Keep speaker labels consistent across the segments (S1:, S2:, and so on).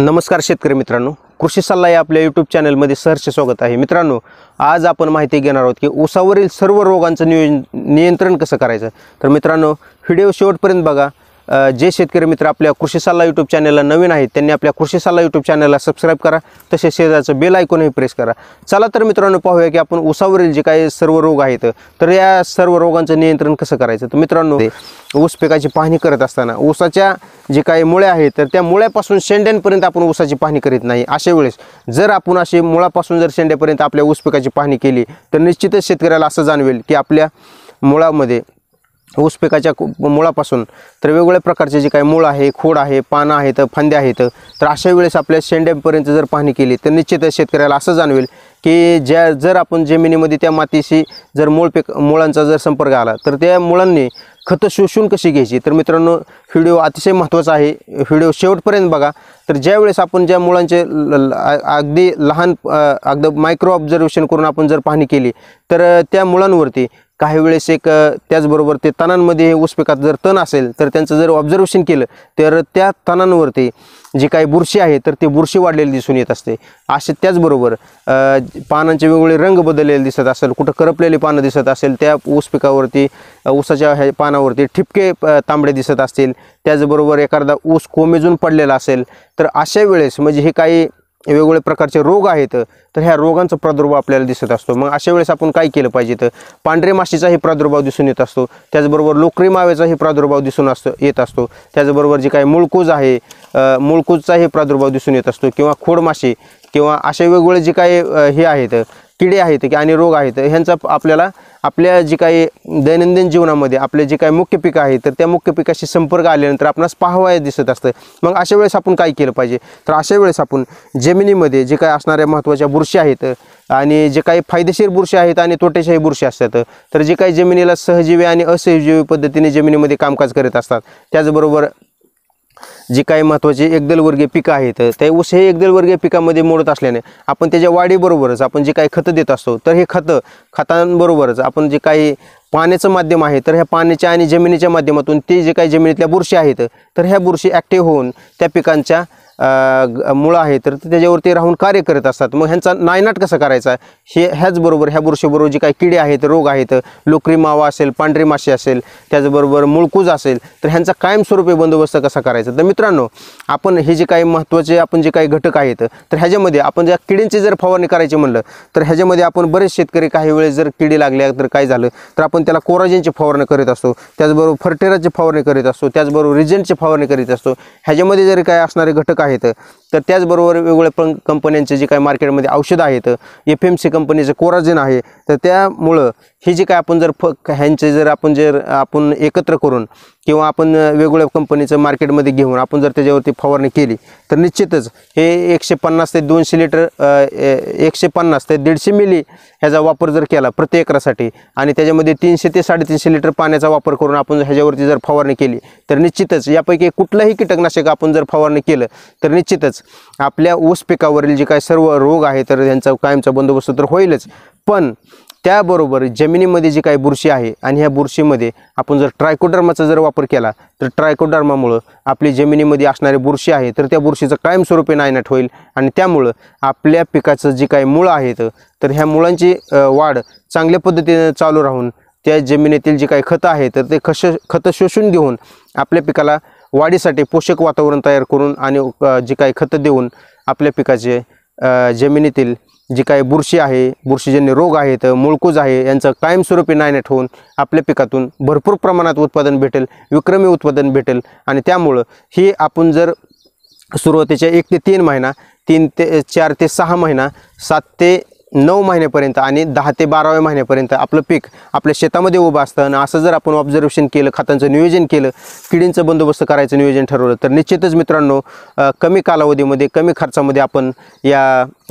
S1: नमस्कार शेतकरी मित्रांनो कृषी सल्ला या आपल्या यूट्यूब चॅनलमध्ये सहर्ष स्वागत आहे मित्रांनो आज आपण माहिती घेणार आहोत की उसावरील सर्व रोगांचं नियोजन नियंत्रण कसं करायचं तर मित्रांनो व्हिडिओ शेवटपर्यंत बघा जे शेतकरी मित्र आपल्या कृषी सल्ला यूट्यूब चॅनलला नवीन आहेत त्यांनी आपल्या कृषी सल्ला यूट्यूब चॅनलला सबस्क्राईब करा तसेच शेजारचं बेल ऐकूनही प्रेस करा चला तर मित्रांनो पाहूया की आपण ऊसावरील जे काही सर्व रोग आहेत तर या सर्व रोगांचं नियंत्रण कसं करायचं तर मित्रांनो ऊस पिकाची पाहणी करत असताना ऊसाच्या जे काही मुळे आहेत तर त्या मुळ्यापासून शेंड्यांपर्यंत आपण ऊसाची पाहणी करीत नाही अशा वेळेस जर आपण अशी मुळापासून जर शेंड्यापर्यंत आपल्या ऊस पिकाची पाहणी केली तर निश्चितच शेतकऱ्याला असं जाणवेल की आपल्या मुळामध्ये ऊस पिकाच्या मुळापासून तर वेगवेगळ्या प्रकारचे जे काही मूळ आहे खोड आहे पानं आहेत फांद्या आहेत तर अशा वेळेस आपल्या शेंड्यांपर्यंत जर पाहणी केली तर निश्चितच शेतकऱ्याला असं जाणवेल की ज्या जर आपण जमिनीमध्ये त्या मातीशी जर मूळ पिक मुळांचा जर संपर्क आला तर त्या मुळांनी खतं शोषून कशी घ्यायची तर मित्रांनो व्हिडिओ अतिशय महत्त्वाचा आहे व्हिडिओ शेवटपर्यंत बघा तर ज्या वेळेस आपण ज्या मुळांचे अगदी लहान अगदी मायक्रो ऑब्झर्वेशन करून आपण जर पाहणी केली तर त्या मुळांवरती काही वेळेस एक त्याचबरोबर ते तणांमध्ये ऊस पिकात जर तण असेल तर त्यांचं जर ऑब्झर्वेशन केलं तर त्या तणांवरती जी काही बुरशी आहे तर ती बुरशी वाढलेली दिसून येत असते असे त्याचबरोबर पानांचे वेगवेगळे रंग बदललेले दिसत असेल कुठं करपलेली पानं दिसत असेल त्या ऊस पिकावरती ऊसाच्या ह्या पानावरती ठिपके तांबडे दिसत असतील त्याचबरोबर एखादा ऊस कोमेजून पडलेला असेल तर अशा वेळेस म्हणजे हे काही वेगवेगळे प्रकारचे रोग आहेत तर ह्या रोगांचा प्रादुर्भाव आपल्याला दिसत असतो मग अशा वेळेस आपण काय केलं पाहिजे तर पांढरे माशीचाही प्रादुर्भाव दिसून येत असतो त्याचबरोबर लोकरी मावेचाही प्रादुर्भाव दिसून असतो येत असतो त्याचबरोबर जे काही मुळकूज आहे मुळकूजचाही प्रादुर्भाव दिसून येत असतो किंवा खोडमाशी किंवा असे वेगवेगळे जे काही हे आहेत किडे आहेत की आणि रोग आहेत ह्यांचा आपल्याला आपल्या जी काही दैनंदिन जीवनामध्ये आपले जे काही मुख्य पिकं आहेत तर त्या मुख्य पिकाशी संपर्क आल्यानंतर आपणास पाहवाय दिसत असतं मग अशा वेळेस आपण काय केलं पाहिजे तर अशा वेळेस आपण जमिनीमध्ये जे काही असणाऱ्या महत्त्वाच्या बुरशी आहेत आणि जे काही फायदेशीर बुरशी आहेत आणि तोटेशाही बुरशी असतात तर जे काही जमिनीला सहजीवी आणि असहजीवी पद्धतीने जमिनीमध्ये कामकाज करत असतात त्याचबरोबर जी काही महत्त्वाची एकदलवर्गीय पिकं आहेत ते ऊस हे एकदलवर्गीय पिकामध्ये मोडत असल्याने आपण त्याच्या वाढीबरोबरच आपण जे काही खतं देत असतो तर हे खतं खतांबरोबरच आपण जे काही पाण्याचं माध्यम आहे तर ह्या पाण्याच्या आणि जमिनीच्या माध्यमातून ते जे काही जमिनीतल्या बुरशी आहेत तर ह्या बुरशी ॲक्टिव्ह होऊन त्या पिकांच्या मुळं आहे तर ते त्याच्यावरती राहून कार्य करत असतात मग ह्यांचा नायनाट कसा करायचा हे ह्याचबरोबर ह्या बुरशीबरोबर जे काही किडे आहेत रोग आहेत लोकरी मावा असेल पांढरी माशी असेल त्याचबरोबर मुळकूज असेल तर ह्यांचा कायमस्वरूपी बंदोबस्त कसा करायचा तर मित्रांनो आपण हे जे काही महत्त्वाचे आपण जे काही घटक आहेत तर ह्याच्यामध्ये आपण ज्या किडींची जर फवारणी करायची म्हणलं तर ह्याच्यामध्ये आपण बरेच शेतकरी काही वेळेस जर किडे लागल्या तर काय झालं तर आपण त्याला कोराजेनची फवारणी करीत असतो त्याचबरोबर फर्टेराची फवारणी करीत असतो त्याचबरोबर रिजेंटची फवारणी करीत असतो ह्याच्यामध्ये जर काय असणारे घटक आहेत आहेत तर त्याचबरोबर वेगवेगळ्या पण कंपन्यांचे जे काही मार्केटमध्ये औषधं आहेत एफ एम सी कंपनीचं कोराजेन आहे तर त्यामुळं हे जे काय आपण जर फ ह्यांचे जर आपण जर आपण एकत्र करून किंवा आपण वेगवेगळ्या कंपनीचं मार्केटमध्ये घेऊन आपण जर त्याच्यावरती फवारणी केली तर निश्चितच हे एकशे पन्नास ते दोनशे लिटर एकशे पन्नास ते दीडशे मिली ह्याचा वापर जर केला प्रति एकरासाठी आणि त्याच्यामध्ये तीनशे ते साडेतीनशे लिटर पाण्याचा वापर करून आपण ह्याच्यावरती जर फवारणी केली तर निश्चितच यापैकी कुठलंही कीटकनाशक आपण जर फवारणी केलं तर निश्चितच आपल्या ऊस पिकावरील जे काय सर्व रोग आहे तर त्यांचा कायमचा बंदोबस्त तर होईलच पण त्याबरोबर जमिनीमध्ये जी काही बुरशी आहे आणि ह्या बुरशीमध्ये आपण जर ट्रायकोडर्माचा जर वापर केला तर ट्रायकोडर्मामुळं आपली जमिनीमध्ये असणारी बुरशी आहे तर त्या बुरशीचं कायमस्वरूपी नायनाट होईल आणि त्यामुळं आपल्या पिकाचं जी काही मुळं आहेत तर ह्या मुळांची वाढ चांगल्या पद्धतीने चालू राहून त्या जमिनीतील जी काही खतं आहेत तर ते खश खतं शोषून घेऊन आपल्या पिकाला वाढीसाठी पोषक वातावरण तयार करून आणि जी काही खतं देऊन आपल्या पिकाचे जमिनीतील जी काही बुरशी आहे बुरशीजन्य रोग आहेत मुळकूज आहे यांचं कायमस्वरूपी नायनाट ठेवून आपल्या पिकातून भरपूर प्रमाणात उत्पादन भेटेल विक्रमी उत्पादन भेटेल आणि त्यामुळं ही आपण जर सुरुवातीच्या एक ते तीन महिना तीन ते चार ते सहा महिना सात ते नऊ महिन्यापर्यंत आणि दहा ते बाराव्या महिन्यापर्यंत आपलं पीक आपल्या शेतामध्ये उभं असतं आणि असं जर आपण ऑब्झर्वेशन केलं खतांचं नियोजन केलं किडींचं बंदोबस्त करायचं नियोजन ठरवलं तर निश्चितच मित्रांनो कमी कालावधीमध्ये कमी खर्चामध्ये आपण या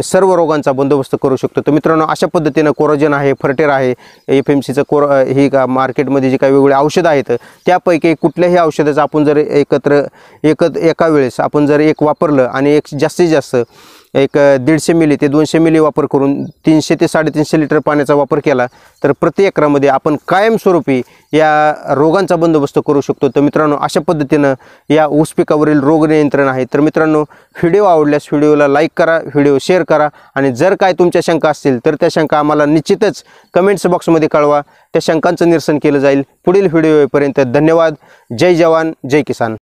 S1: सर्व रोगांचा बंदोबस्त करू शकतो तर मित्रांनो अशा पद्धतीनं कोरोजन आहे फर्टेर आहे एफ एम सीचं कोरो ही का मार्केटमध्ये जी काही वेगवेगळी औषधं आहेत त्यापैकी कुठल्याही औषधाचं आपण जर एकत्र एकत एका वेळेस आपण जर एक वापरलं आणि एक जास्तीत जास्त एक दीडशे मिली ते दोनशे मिली वापर करून तीनशे ते साडेतीनशे लिटर पाण्याचा वापर केला तर प्रति एकरामध्ये आपण कायमस्वरूपी या रोगांचा बंदोबस्त करू शकतो तर मित्रांनो अशा पद्धतीनं या ऊस पिकावरील रोग नियंत्रण आहे तर मित्रांनो व्हिडिओ आवडल्यास व्हिडिओला लाईक करा व्हिडिओ शेअर करा आणि जर काय तुमच्या शंका असतील तर त्या शंका आम्हाला निश्चितच कमेंट्स बॉक्समध्ये कळवा त्या शंकांचं निरसन केलं जाईल पुढील व्हिडिओपर्यंत धन्यवाद जय जवान जय किसान